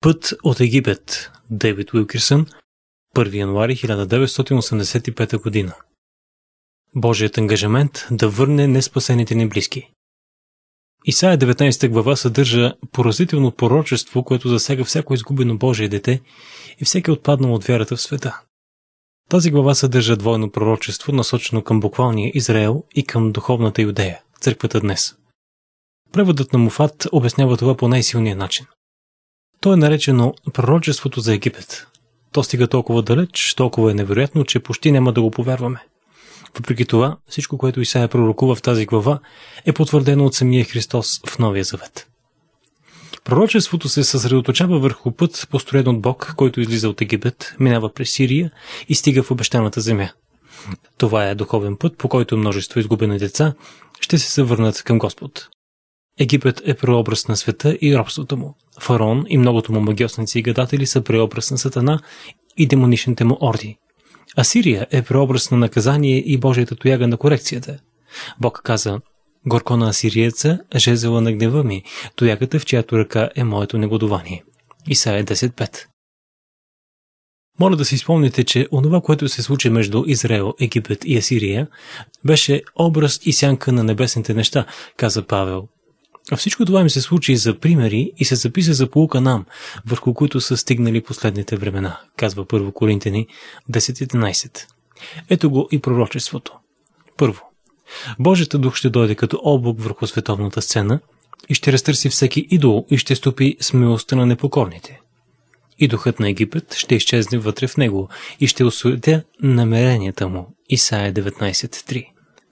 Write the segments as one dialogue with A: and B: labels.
A: Път от Египет, Дейвид Уилкерсън, 1 януари 1985 година. Божият ангажамент да върне неспасените ни близки. Исаия 19 глава съдържа поразително пророчество, което засяга всяко изгубено Божие дете и всеки отпаднал от вярата в света. Тази глава съдържа двойно пророчество, насочено към буквалния Израел и към духовната Юдея, църквата днес. Преводът на Муфат обяснява това по най-силния начин – то е наречено пророчеството за Египет. То стига толкова далеч, толкова е невероятно, че почти няма да го повярваме. Въпреки това, всичко, което Исаия пророкува в тази глава, е потвърдено от самия Христос в Новия Завет. Пророчеството се съсредоточава върху път, построен от Бог, който излиза от Египет, минава през Сирия и стига в обещаната земя. Това е духовен път, по който множество изгубени деца ще се съвърнат към Господ. Египет е преобраз на света и робството му. Фарон и многото му магиосници и гадатели са преобраз на сатана и демоничните му орди. Асирия е преобраз на наказание и Божията тояга на корекцията. Бог каза, горко на асириеца, жезела на гнева ми, тоягата в чиято ръка е моето негодование. Исаия 10.5 моля да си спомните, че онова, което се случи между Израел, Египет и Асирия, беше образ и сянка на небесните неща, каза Павел. А всичко това им се случи за примери и се записа за полука нам, върху които са стигнали последните времена, казва първо Коринтени 10.11. Ето го и пророчеството. Първо. Божията дух ще дойде като облак върху световната сцена и ще разтърси всеки идол и ще стопи смелостта на непокорните. И духът на Египет ще изчезне вътре в него и ще осветя намеренията му. Исаия 19.3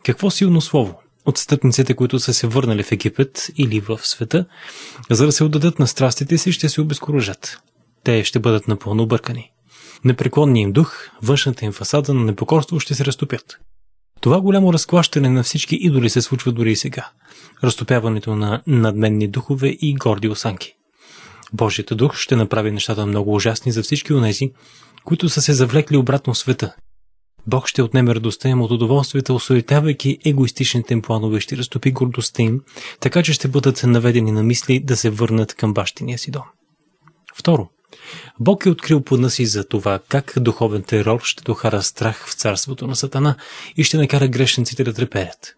A: Какво силно слово! отстъпниците, които са се върнали в Египет или в света, за да се отдадат на страстите си, ще се обезкуражат. Те ще бъдат напълно объркани. Непреклонният им дух, външната им фасада на непокорство ще се разтопят. Това голямо разклащане на всички идоли се случва дори и сега. Разтопяването на надменни духове и горди осанки. Божията дух ще направи нещата много ужасни за всички онези, които са се завлекли обратно в света Бог ще отнеме радостта им от удоволствията, осуетявайки егоистичните им планове, ще разтопи гордостта им, така че ще бъдат наведени на мисли да се върнат към бащиния си дом. Второ, Бог е открил плана си за това как духовен терор ще дохара страх в царството на Сатана и ще накара грешниците да треперят.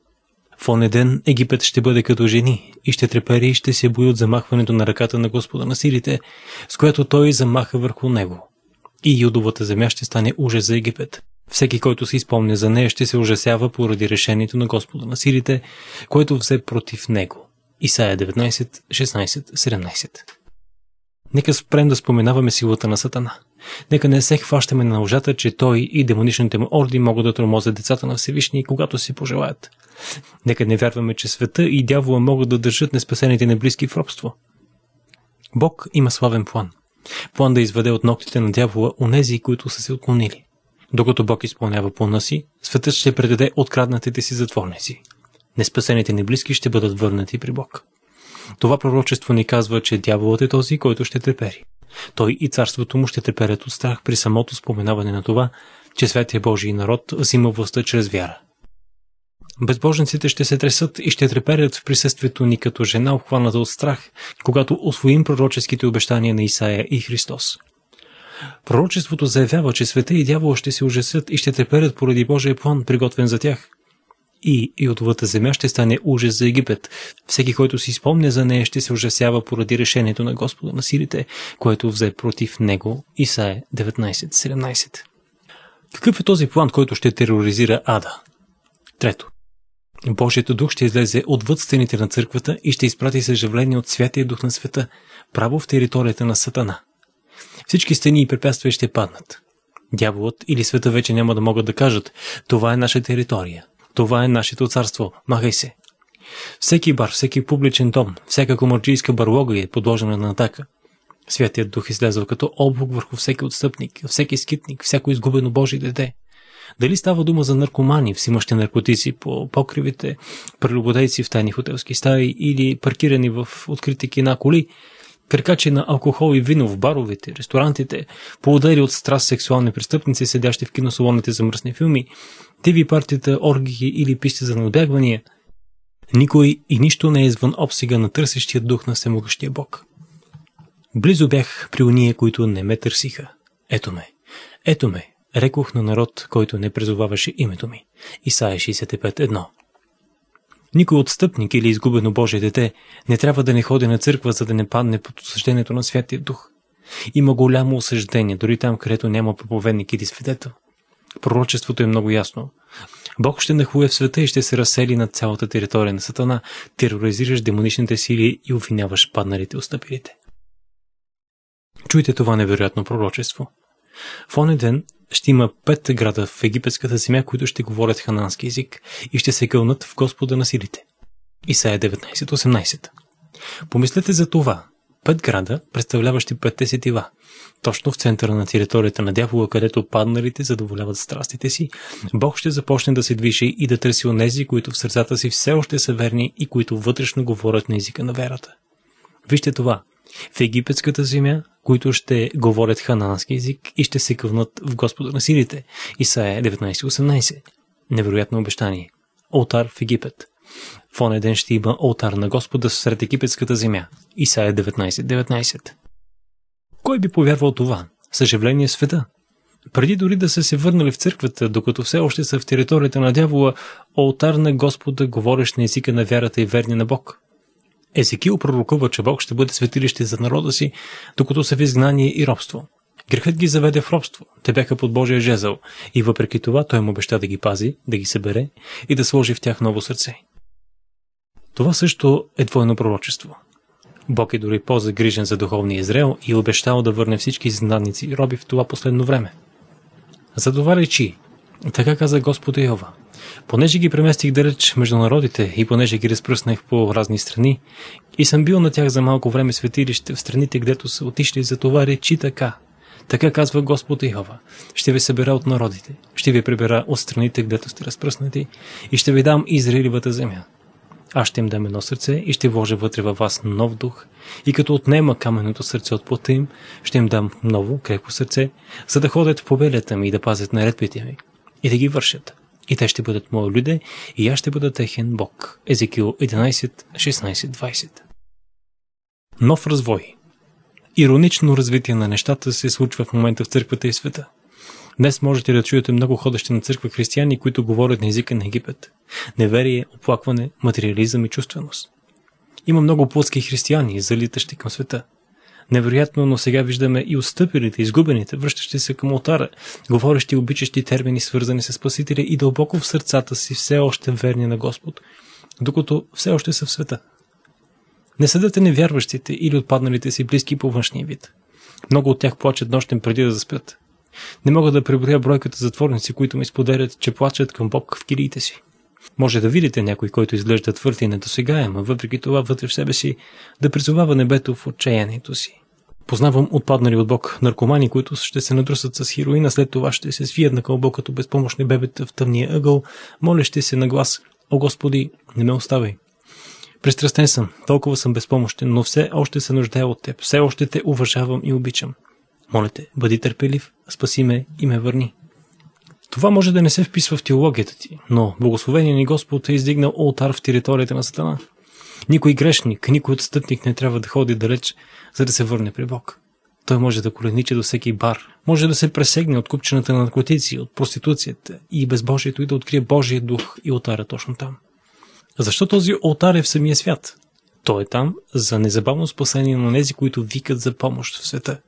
A: В оне ден Египет ще бъде като жени и ще трепери и ще се бои от замахването на ръката на Господа на силите, с която той замаха върху него. И юдовата земя ще стане ужас за Египет. Всеки, който се спомня за нея, ще се ужасява поради решението на Господа на силите, което взе против него. Исая 19, 16, 17 Нека спрем да споменаваме силата на Сатана. Нека не се хващаме на лъжата, че той и демоничните му орди могат да тормозят децата на Всевишни, когато си пожелаят. Нека не вярваме, че света и дявола могат да държат неспасените неблизки в робство. Бог има славен план. План да изведе от ногтите на дявола онези, които са се отклонили. Докато Бог изпълнява плана си, светът ще предаде откраднатите си затворници. Неспасените ни близки ще бъдат върнати при Бог. Това пророчество ни казва, че дяволът е този, който ще трепери. Той и царството му ще треперят от страх при самото споменаване на това, че Светия Божий народ взима властта чрез вяра. Безбожниците ще се тресат и ще треперят в присъствието ни като жена, обхваната от страх, когато освоим пророческите обещания на Исаия и Христос. Пророчеството заявява, че света и дявол ще се ужасят и ще треперят поради Божия план, приготвен за тях. И, и земя ще стане ужас за Египет. Всеки, който си спомня за нея, ще се ужасява поради решението на Господа на силите, което взе против него Исае 19.17. Какъв е този план, който ще тероризира Ада? Трето. Божието дух ще излезе отвъд стените на църквата и ще изпрати съжаление от святия дух на света, право в територията на Сатана. Всички стени и препятствия ще паднат. Дяволът или света вече няма да могат да кажат «Това е наша територия, това е нашето царство, махай се». Всеки бар, всеки публичен дом, всяка комарджийска барлога е подложена на атака. Святият дух излязва като облак върху всеки отстъпник, всеки скитник, всяко изгубено Божие дете. Дали става дума за наркомани, всимащи наркотици по покривите, прелюбодейци в тайни хотелски стаи или паркирани в открити кина коли – Кръкачи на алкохол и вино в баровете, ресторантите, удари от страст сексуални престъпници, седящи в киносалоните за мръсни филми, тиви партията, оргии или писти за надбягвания. Никой и нищо не е извън обсега на търсещия дух на всемогъщия Бог. Близо бях при уния, които не ме търсиха. Ето ме. Ето ме, рекох на народ, който не презоваваше името ми. Исаия 65.1 никой отстъпник или изгубено Божие дете не трябва да не ходи на църква, за да не падне под осъждението на Святия Дух. Има голямо осъждение, дори там, където няма проповедник или свидетел. Пророчеството е много ясно. Бог ще нахуе в света и ще се разсели на цялата територия на Сатана, тероризираш демоничните сили и обвиняваш падналите остъпилите. Чуйте това невероятно пророчество. В оне ден ще има пет града в египетската земя, които ще говорят ханански език и ще се гълнат в Господа на силите. Исаия 19.18 Помислете за това. Пет града, представляващи петте сетива. Точно в центъра на територията на дявола, където падналите задоволяват страстите си, Бог ще започне да се движи и да търси онези, които в сърцата си все още са верни и които вътрешно говорят на езика на верата. Вижте това в египетската земя, които ще говорят ханански език и ще се къвнат в Господа на силите. Исаия 19.18. Невероятно обещание. Олтар в Египет. В оне ден ще има олтар на Господа сред египетската земя. Исаия 19.19. Кой би повярвал това? Съживление света. Преди дори да са се върнали в църквата, докато все още са в територията на дявола, олтар на Господа, говорещ на езика на вярата и верни на Бог. Езекил пророкува, че Бог ще бъде светилище за народа си, докато са в изгнание и робство. Грехът ги заведе в робство, те бяха под Божия жезъл и въпреки това той му обеща да ги пази, да ги събере и да сложи в тях ново сърце. Това също е двойно пророчество. Бог е дори по-загрижен за духовния Израел и е обещал да върне всички знадници и роби в това последно време. това речи, така каза Господ Йова – Понеже ги преместих далеч между народите и понеже ги разпръснах по разни страни и съм бил на тях за малко време светилище в страните, гдето са отишли, за това речи така. Така казва Господ Йова. Ще ви събера от народите, ще ви прибера от страните, гдето сте разпръснати и ще ви дам Израилевата земя. Аз ще им дам едно сърце и ще вложа вътре във вас нов дух. И като отнема каменното сърце от плътта им, ще им дам ново, крепко сърце, за да ходят по белята ми и да пазят наредбите ми и да ги вършат. И те ще бъдат мои люде, и аз ще бъда техен Бог. Езекил 11, 16, 20 Нов развой Иронично развитие на нещата се случва в момента в църквата и света. Днес можете да чуете много ходещи на църква християни, които говорят на езика на Египет. Неверие, оплакване, материализъм и чувственост. Има много плътски християни, залитащи към света – Невероятно, но сега виждаме и отстъпилите, изгубените, връщащи се към отара, говорещи обичащи термини, свързани с Спасителя и дълбоко в сърцата си все още верни на Господ, докато все още са в света. Не съдете невярващите или отпадналите си близки по външния вид. Много от тях плачат нощен преди да заспят. Не мога да преброя бройката затворници, които ми споделят, че плачат към Бог в килиите си. Може да видите някой, който изглежда твърд и недосегаем, а въпреки това вътре в себе си да призовава небето в отчаянието си. Познавам отпаднали от бог наркомани, които ще се надрусат с хероина, след това ще се свият на кълбо като безпомощни бебета в тъмния ъгъл, молещи се на глас «О Господи, не ме оставай!» Престрастен съм, толкова съм безпомощен, но все още се нуждая от теб, все още те уважавам и обичам. Моля те, бъди търпелив, спаси ме и ме върни. Това може да не се вписва в теологията ти, но благословение ни Господ е издигнал олтар в територията на Сатана. Никой грешник, никой отстъпник не трябва да ходи далеч, за да се върне при Бог. Той може да коленичи до всеки бар, може да се пресегне от купчената на наркотици, от проституцията и безбожието и да открие Божия дух и отара точно там. Защо този отар е в самия свят? Той е там за незабавно спасение на тези, които викат за помощ в света.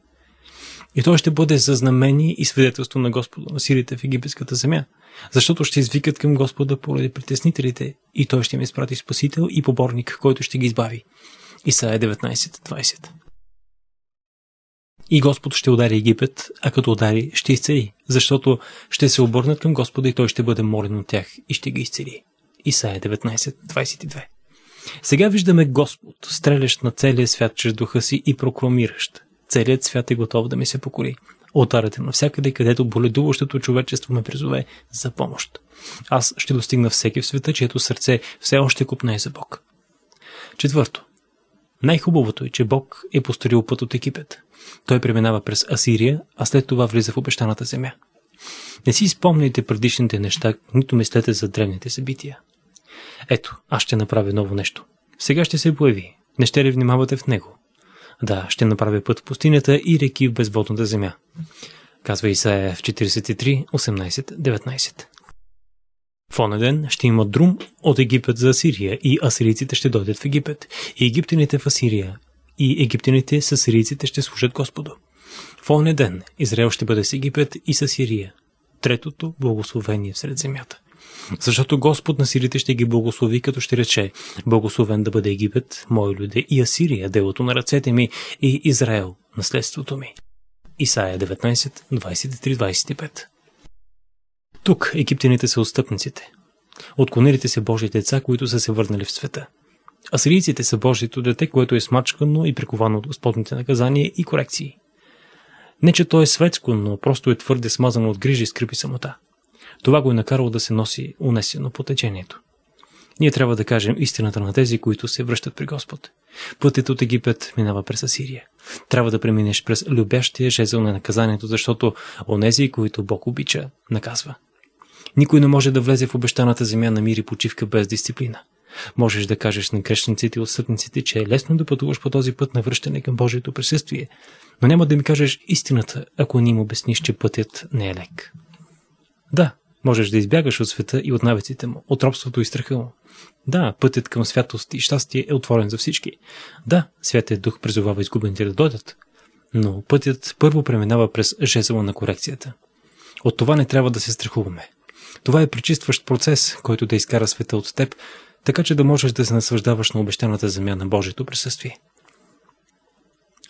A: И то ще бъде за знамение и свидетелство на Господа на силите в египетската земя. Защото ще извикат към Господа поради притеснителите и той ще им изпрати спасител и поборник, който ще ги избави. Исаия 19.20 И Господ ще удари Египет, а като удари ще изцели, защото ще се обърнат към Господа и той ще бъде молен от тях и ще ги изцели. Исаия 19.22 сега виждаме Господ, стрелящ на целия свят чрез духа си и прокламиращ целият свят е готов да ми се покори. Отарът е навсякъде, където боледуващото човечество ме призове за помощ. Аз ще достигна всеки в света, чието сърце все още купне за Бог. Четвърто. Най-хубавото е, че Бог е построил път от Екипет. Той преминава през Асирия, а след това влиза в обещаната земя. Не си спомняйте предишните неща, нито мислете за древните събития. Ето, аз ще направя ново нещо. Сега ще се появи. Не ще ли внимавате в него? Да, ще направя път в пустинята и реки в безводната земя. Казва Исаия в 43, 18, 19. В ден ще има друм от Египет за Асирия и асирийците ще дойдат в Египет, и египтяните в Асирия, и египтяните с асирийците ще служат Господу. В оня ден Израел ще бъде с Египет и с Асирия. Третото благословение сред земята. Защото Господ на силите ще ги благослови, като ще рече, благословен да бъде Египет, мои люди, и Асирия, делото на ръцете ми, и Израел, наследството ми. Исаия 19, 23-25 Тук египтяните са отстъпниците. Отклонилите се Божите деца, които са се върнали в света. Асирийците са Божието дете, което е смачкано и приковано от Господните наказания и корекции. Не, че то е светско, но просто е твърде смазано от грижи, и скрипи самота. Това го е накарало да се носи унесено по течението. Ние трябва да кажем истината на тези, които се връщат при Господ. Пътят от Египет минава през Асирия. Трябва да преминеш през любящия жезъл на наказанието, защото онези, които Бог обича, наказва. Никой не може да влезе в обещаната земя на мир и почивка без дисциплина. Можеш да кажеш на грешниците и отстъпниците, че е лесно да пътуваш по този път на връщане към Божието присъствие, но няма да ми кажеш истината, ако не им обясниш, че пътят не е лек. Да, можеш да избягаш от света и от навиците му, от робството и страха му. Да, пътят към святост и щастие е отворен за всички. Да, Святият Дух призовава изгубените да дойдат. Но пътят първо преминава през жезъла на корекцията. От това не трябва да се страхуваме. Това е пречистващ процес, който да изкара света от теб, така че да можеш да се наслаждаваш на обещаната земя на Божието присъствие.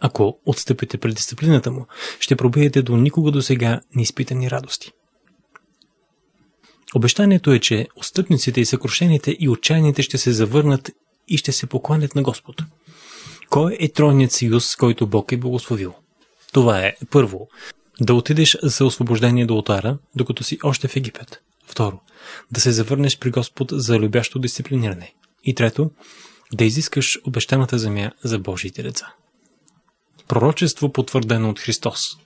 A: Ако отстъпите пред дисциплината му, ще пробиете до никога до сега неизпитани радости. Обещанието е, че отстъпниците и съкрушените и отчаяните ще се завърнат и ще се покланят на Господ. Кой е тройният съюз, който Бог е благословил? Това е, първо, да отидеш за освобождение до отара, докато си още в Египет. Второ, да се завърнеш при Господ за любящо дисциплиниране. И трето, да изискаш обещаната земя за Божиите деца. Пророчество потвърдено от Христос.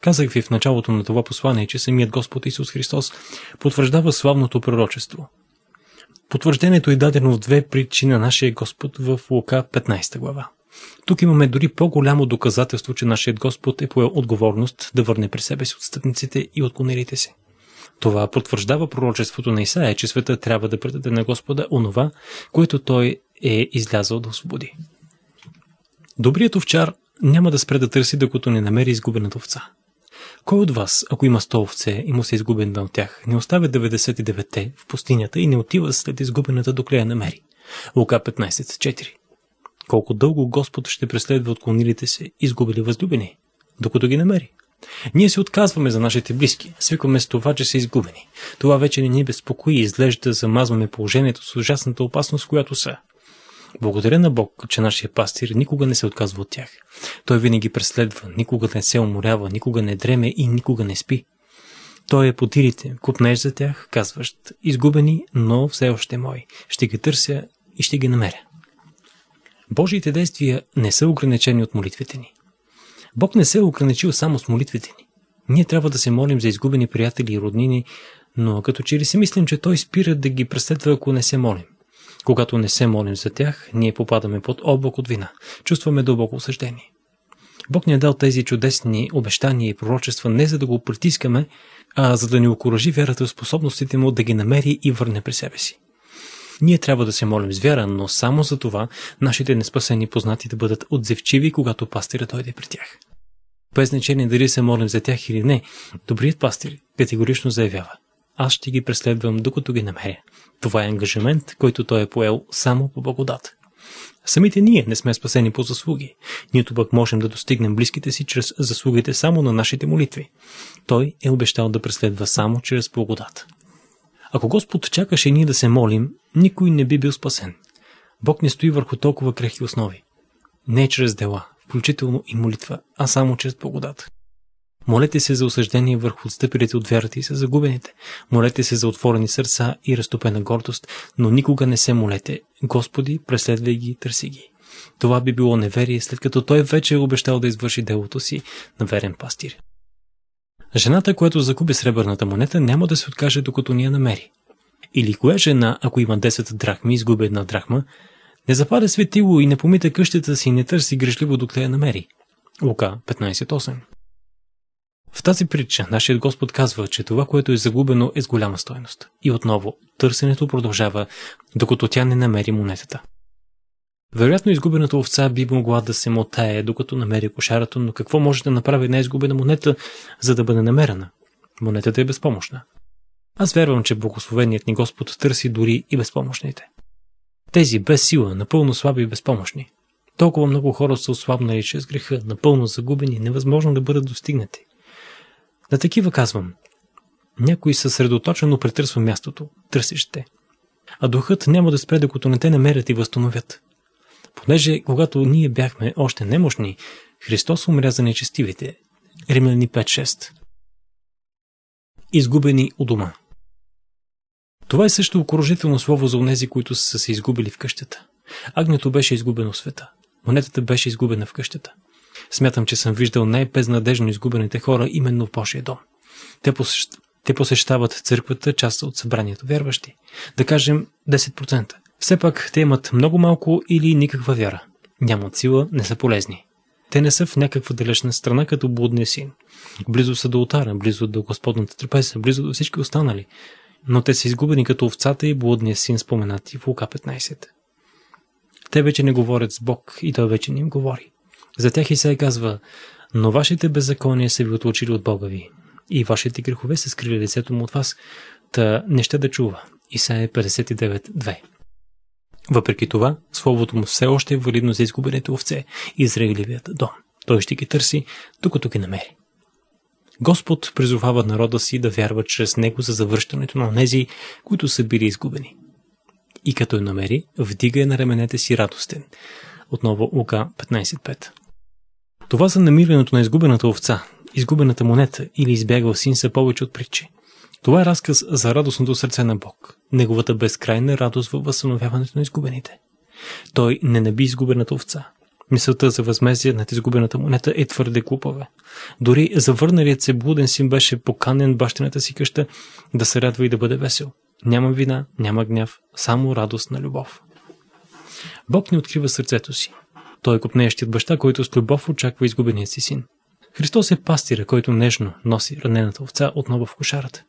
A: Казах ви в началото на това послание, че самият Господ Исус Христос потвърждава славното пророчество. Потвърждението е дадено в две притчи на нашия Господ в Лука 15 глава. Тук имаме дори по-голямо доказателство, че нашият Господ е поел отговорност да върне при себе си отстъпниците и отклонилите си. Това потвърждава пророчеството на Исаия, че света трябва да предаде на Господа онова, което той е излязъл да освободи. Добрият овчар няма да спре да търси, докато не намери изгубената овца. Кой от вас, ако има 100 овце и му се изгубен на тях, не оставя 99-те в пустинята и не отива след изгубената до клея намери? Лука 15.4 Колко дълго Господ ще преследва отклонилите се, изгубили възлюбени, докато ги намери? Ние се отказваме за нашите близки, свикваме с това, че са изгубени. Това вече не ни безпокои и изглежда замазваме положението с ужасната опасност, която са. Благодаря на Бог, че нашия пастир никога не се отказва от тях. Той винаги преследва, никога не се уморява, никога не дреме и никога не спи. Той е потирите, купнеш за тях, казващ, изгубени, но все още мои. Ще ги търся и ще ги намеря. Божиите действия не са ограничени от молитвите ни. Бог не се е ограничил само с молитвите ни. Ние трябва да се молим за изгубени приятели и роднини, но като че ли си мислим, че Той спира да ги преследва, ако не се молим. Когато не се молим за тях, ние попадаме под облак от вина. Чувстваме дълбоко осъждение. Бог ни е дал тези чудесни обещания и пророчества не за да го притискаме, а за да ни окоръжи вярата в способностите му да ги намери и върне при себе си. Ние трябва да се молим с вяра, но само за това нашите неспасени познати да бъдат отзевчиви, когато пастира дойде при тях. Без значение дали се молим за тях или не, добрият пастир категорично заявява – аз ще ги преследвам докато ги намеря. Това е ангажимент, който той е поел само по благодат. Самите ние не сме спасени по заслуги. Нито пък можем да достигнем близките си чрез заслугите само на нашите молитви. Той е обещал да преследва само чрез благодат. Ако Господ чакаше ние да се молим, никой не би бил спасен. Бог не стои върху толкова крехи основи. Не чрез дела, включително и молитва, а само чрез благодат. Молете се за осъждение върху отстъпилите от вярата и са загубените. Молете се за отворени сърца и разтопена гордост, но никога не се молете. Господи, преследвай ги, търси ги. Това би било неверие, след като той вече е обещал да извърши делото си на верен пастир. Жената, която загуби сребърната монета, няма да се откаже, докато ни я намери. Или коя жена, ако има 10 драхми, изгуби една драхма, не запада светило и не помита къщата си, не търси грешливо докъде я намери. Лука 15.8 в тази притча нашият Господ казва, че това, което е загубено, е с голяма стойност. И отново, търсенето продължава, докато тя не намери монетата. Вероятно изгубената овца би могла да се мотае, докато намери кошарата, но какво може да направи една изгубена монета, за да бъде намерена? Монетата е безпомощна. Аз вярвам, че благословеният ни Господ търси дори и безпомощните. Тези без сила, напълно слаби и безпомощни. Толкова много хора са ослабнали чрез греха, напълно загубени, невъзможно да бъдат достигнати. На такива казвам. Някой съсредоточено претърсва мястото, търсище. А духът няма да спре, докато не те намерят и възстановят. Понеже, когато ние бяхме още немощни, Христос умря за нечестивите. Римляни 5.6 Изгубени у дома Това е също окоръжително слово за онези, които са се изгубили в къщата. Агнето беше изгубено в света. Монетата беше изгубена в къщата. Смятам, че съм виждал най-безнадежно изгубените хора именно в Божия дом. Те, посещ... Те посещават църквата, част от събранието вярващи. Да кажем 10%. Все пак те имат много малко или никаква вяра. Нямат сила, не са полезни. Те не са в някаква далечна страна като блудния син. Близо са до отара, близо до Господната трапеза, близо до всички останали. Но те са изгубени като овцата и блудния син споменати в Лука 15. Те вече не говорят с Бог и Той вече не им говори. За тях Исаия казва, но вашите беззакония са ви отлучили от Бога ви и вашите грехове са скрили лицето му от вас, та не ще да чува. Исаия 59.2 Въпреки това, словото му все още е валидно за изгубените овце и зрелевият дом. Той ще ги търси, докато ги намери. Господ призовава народа си да вярва чрез него за завръщането на онези, които са били изгубени. И като я намери, вдига я на раменете си радостен. Отново Лука 15.5 това за намирането на изгубената овца, изгубената монета или избягал син са повече от притчи. Това е разказ за радостното сърце на Бог, неговата безкрайна радост във възстановяването на изгубените. Той не наби изгубената овца. Мисълта за възмездие над изгубената монета е твърде глупава. Дори завърналият се блуден син беше поканен бащината си къща да се радва и да бъде весел. Няма вина, няма гняв, само радост на любов. Бог ни открива сърцето си. Той е копнеещият баща, който с любов очаква изгубения си син. Христос е пастира, който нежно носи ранената овца отново в кошарата.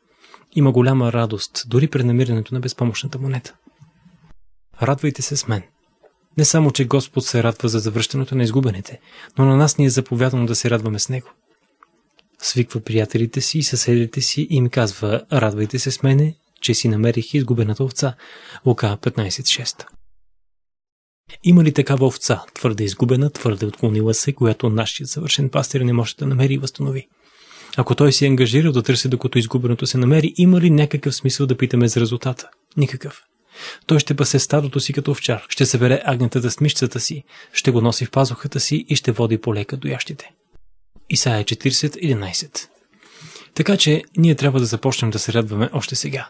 A: Има голяма радост, дори при намирането на безпомощната монета. Радвайте се с мен. Не само, че Господ се радва за завръщането на изгубените, но на нас ни е заповядано да се радваме с Него. Свиква приятелите си и съседите си и им казва «Радвайте се с мене, че си намерих изгубената овца» Лука 15.6 има ли такава овца, твърде изгубена, твърде отклонила се, която нашият съвършен пастир не може да намери и възстанови? Ако той си е ангажирал да търси докато изгубеното се намери, има ли някакъв смисъл да питаме за резултата? Никакъв. Той ще пасе стадото си като овчар, ще събере агнетата с мишцата си, ще го носи в пазухата си и ще води полека до ящите. Исаия 40.11 така че ние трябва да започнем да се радваме още сега.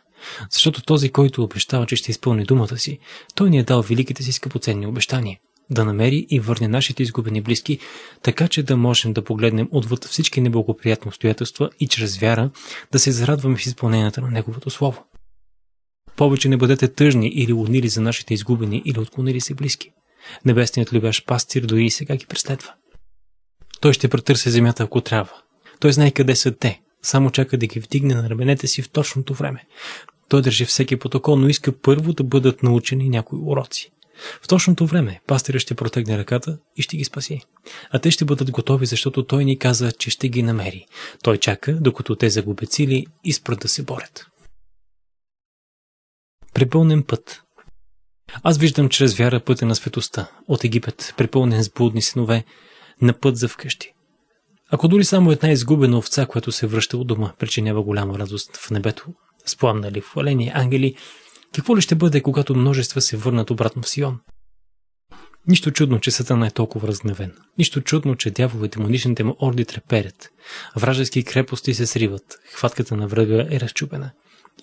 A: Защото този, който обещава, че ще изпълни думата си, той ни е дал великите си скъпоценни обещания. Да намери и върне нашите изгубени близки, така че да можем да погледнем отвъд всички неблагоприятни обстоятелства и чрез вяра да се зарадваме в изпълнението на Неговото Слово. Повече не бъдете тъжни или унили за нашите изгубени или отклонили се близки. Небесният любящ пастир дори и сега ги преследва. Той ще претърси земята, ако трябва. Той знае къде са те, само чака да ги вдигне на раменете си в точното време. Той държи всеки протокол, но иска първо да бъдат научени някои уроци. В точното време пастирът ще протегне ръката и ще ги спаси. А те ще бъдат готови, защото той ни каза, че ще ги намери. Той чака, докато те загубят сили и спрат да се борят. Препълнен път Аз виждам чрез вяра пътя на светоста от Египет, препълнен с блудни синове, на път за вкъщи. Ако дори само една изгубена овца, която се връща от дома, причинява голяма радост в небето, с хвалени ангели, какво ли ще бъде, когато множества се върнат обратно в Сион? Нищо чудно, че Сатана е толкова разгневен. Нищо чудно, че дявол и демоничните му орди треперят. Вражески крепости се сриват. Хватката на врага е разчупена.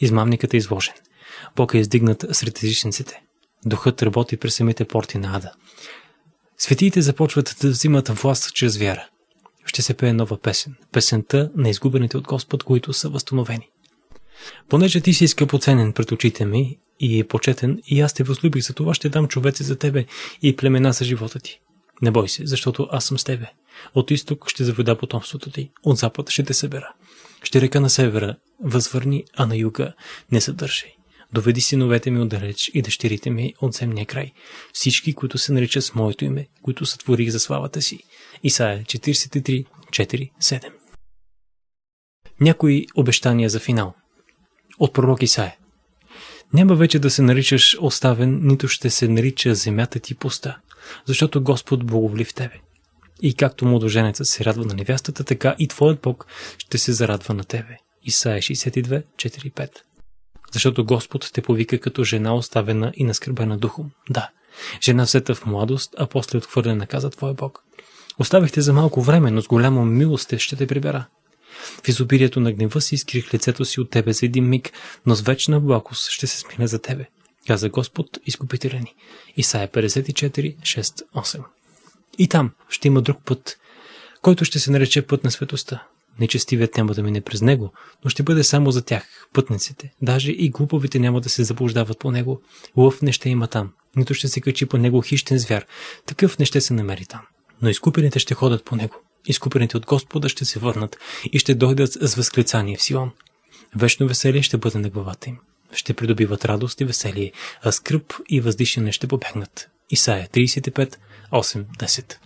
A: Измамникът е изложен. Бог е издигнат сред езичниците. Духът работи през самите порти на ада. Светиите започват да взимат власт чрез вяра ще се пее нова песен. Песента на изгубените от Господ, които са възстановени. Понеже ти си скъпоценен пред очите ми и е почетен, и аз те възлюбих, за това ще дам човеци за тебе и племена за живота ти. Не бой се, защото аз съм с тебе. От изток ще заведа потомството ти, от запад ще те събера. Ще река на севера, възвърни, а на юга не съдържай. Доведи синовете ми отдалеч и дъщерите ми от земния край. Всички, които се наричат с моето име, които сътворих за славата си. Исая 43, 4, Някои обещания за финал. От пророк Исая. Няма вече да се наричаш оставен, нито ще се нарича земята ти пуста, защото Господ благовли в тебе. И както младоженецът се радва на невястата, така и твоят Бог ще се зарадва на тебе. Исаия 62, 4, 5 защото Господ те повика като жена оставена и наскърбена духом. Да, жена взета в младост, а после отхвърлена каза Твоя Бог. Оставихте за малко време, но с голяма милост ще те прибера. В изобилието на гнева си изкрих лицето си от тебе за един миг, но с вечна благост ще се смихне за тебе, каза Господ, изкупителя ни. Исаия 54, 6, 8. И там ще има друг път, който ще се нарече път на светоста нечестивият няма да мине през него, но ще бъде само за тях, пътниците. Даже и глуповите няма да се заблуждават по него. Лъв не ще има там, нито ще се качи по него хищен звяр. Такъв не ще се намери там. Но изкупените ще ходят по него. Изкупените от Господа ще се върнат и ще дойдат с възклицание в Сион. Вечно веселие ще бъде на главата им. Ще придобиват радост и веселие, а скръп и въздишане ще побягнат. Исаия 35, 8, 10